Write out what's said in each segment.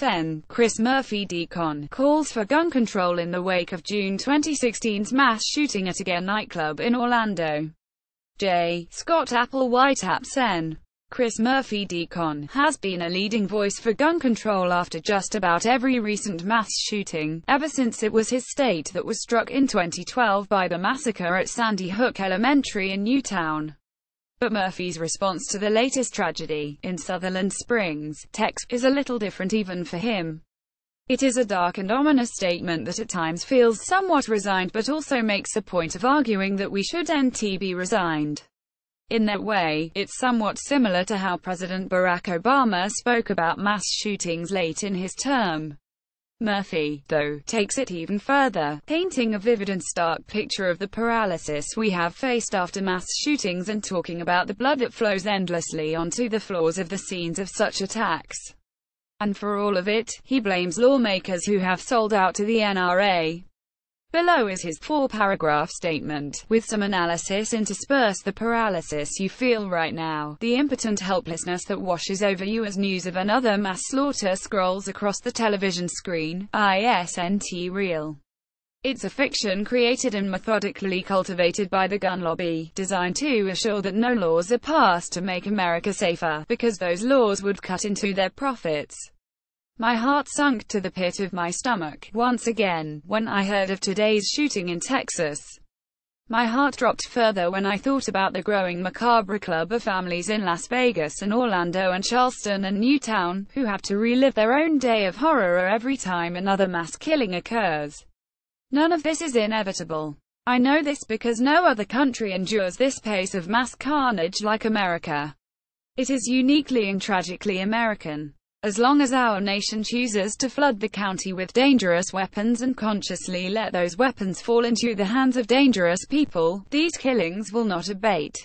Sen, Chris Murphy Decon, calls for gun control in the wake of June 2016's mass shooting at a gay nightclub in Orlando. J. Scott Applewhite Sen. Chris Murphy Decon, has been a leading voice for gun control after just about every recent mass shooting, ever since it was his state that was struck in 2012 by the massacre at Sandy Hook Elementary in Newtown. But Murphy's response to the latest tragedy, in Sutherland Springs, Texas, is a little different even for him. It is a dark and ominous statement that at times feels somewhat resigned but also makes a point of arguing that we should end TB resigned. In that way, it's somewhat similar to how President Barack Obama spoke about mass shootings late in his term. Murphy, though, takes it even further, painting a vivid and stark picture of the paralysis we have faced after mass shootings and talking about the blood that flows endlessly onto the floors of the scenes of such attacks. And for all of it, he blames lawmakers who have sold out to the NRA. Below is his four-paragraph statement, with some analysis interspersed the paralysis you feel right now, the impotent helplessness that washes over you as news of another mass slaughter scrolls across the television screen, ISNT real. It's a fiction created and methodically cultivated by the gun lobby, designed to assure that no laws are passed to make America safer, because those laws would cut into their profits. My heart sunk to the pit of my stomach, once again, when I heard of today's shooting in Texas. My heart dropped further when I thought about the growing macabre club of families in Las Vegas and Orlando and Charleston and Newtown, who have to relive their own day of horror every time another mass killing occurs. None of this is inevitable. I know this because no other country endures this pace of mass carnage like America. It is uniquely and tragically American. As long as our nation chooses to flood the county with dangerous weapons and consciously let those weapons fall into the hands of dangerous people, these killings will not abate.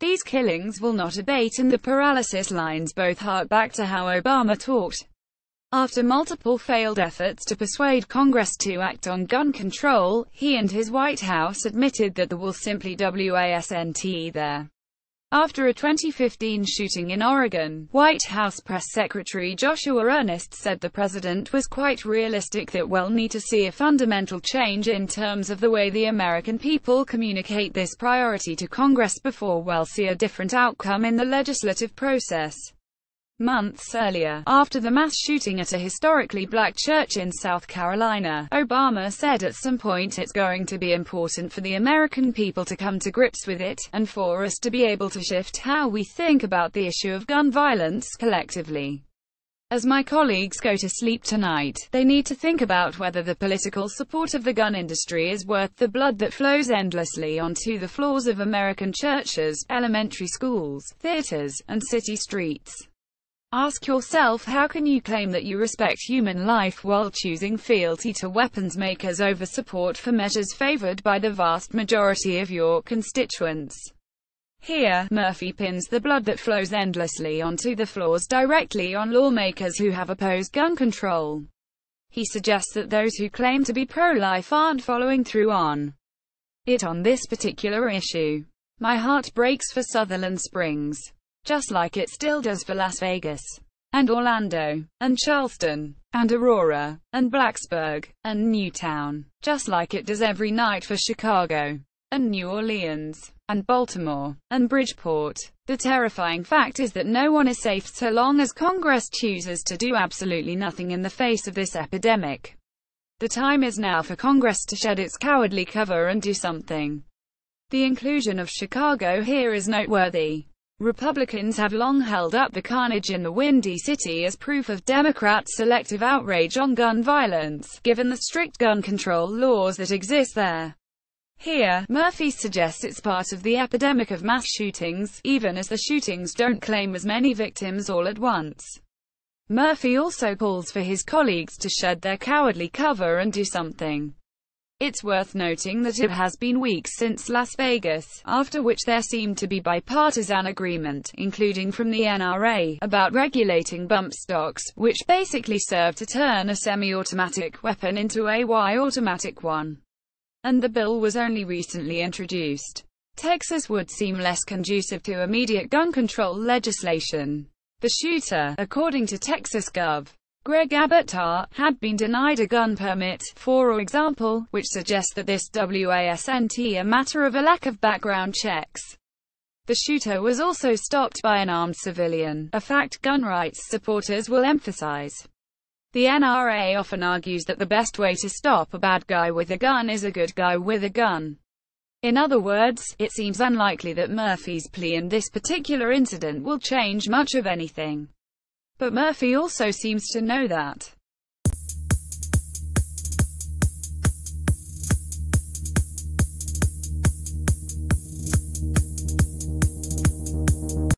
These killings will not abate and the paralysis lines both hark back to how Obama talked. After multiple failed efforts to persuade Congress to act on gun control, he and his White House admitted that there will simply W A S N T there. After a 2015 shooting in Oregon, White House Press Secretary Joshua Earnest said the president was quite realistic that we'll need to see a fundamental change in terms of the way the American people communicate this priority to Congress before we'll see a different outcome in the legislative process. Months earlier, after the mass shooting at a historically black church in South Carolina, Obama said at some point it's going to be important for the American people to come to grips with it, and for us to be able to shift how we think about the issue of gun violence collectively. As my colleagues go to sleep tonight, they need to think about whether the political support of the gun industry is worth the blood that flows endlessly onto the floors of American churches, elementary schools, theaters, and city streets. Ask yourself how can you claim that you respect human life while choosing fealty to weapons makers over support for measures favored by the vast majority of your constituents? Here, Murphy pins the blood that flows endlessly onto the floors directly on lawmakers who have opposed gun control. He suggests that those who claim to be pro-life aren't following through on it on this particular issue. My heart breaks for Sutherland Springs just like it still does for Las Vegas, and Orlando, and Charleston, and Aurora, and Blacksburg, and Newtown, just like it does every night for Chicago, and New Orleans, and Baltimore, and Bridgeport. The terrifying fact is that no one is safe so long as Congress chooses to do absolutely nothing in the face of this epidemic. The time is now for Congress to shed its cowardly cover and do something. The inclusion of Chicago here is noteworthy. Republicans have long held up the carnage in the Windy City as proof of Democrats' selective outrage on gun violence, given the strict gun control laws that exist there. Here, Murphy suggests it's part of the epidemic of mass shootings, even as the shootings don't claim as many victims all at once. Murphy also calls for his colleagues to shed their cowardly cover and do something. It's worth noting that it has been weeks since Las Vegas, after which there seemed to be bipartisan agreement, including from the NRA, about regulating bump stocks, which basically serve to turn a semi-automatic weapon into a Y-automatic one. And the bill was only recently introduced. Texas would seem less conducive to immediate gun control legislation. The shooter, according to Texas Gov. Greg Abattar, had been denied a gun permit, for example, which suggests that this wasn't a matter of a lack of background checks. The shooter was also stopped by an armed civilian, a fact gun rights supporters will emphasize. The NRA often argues that the best way to stop a bad guy with a gun is a good guy with a gun. In other words, it seems unlikely that Murphy's plea in this particular incident will change much of anything. But Murphy also seems to know that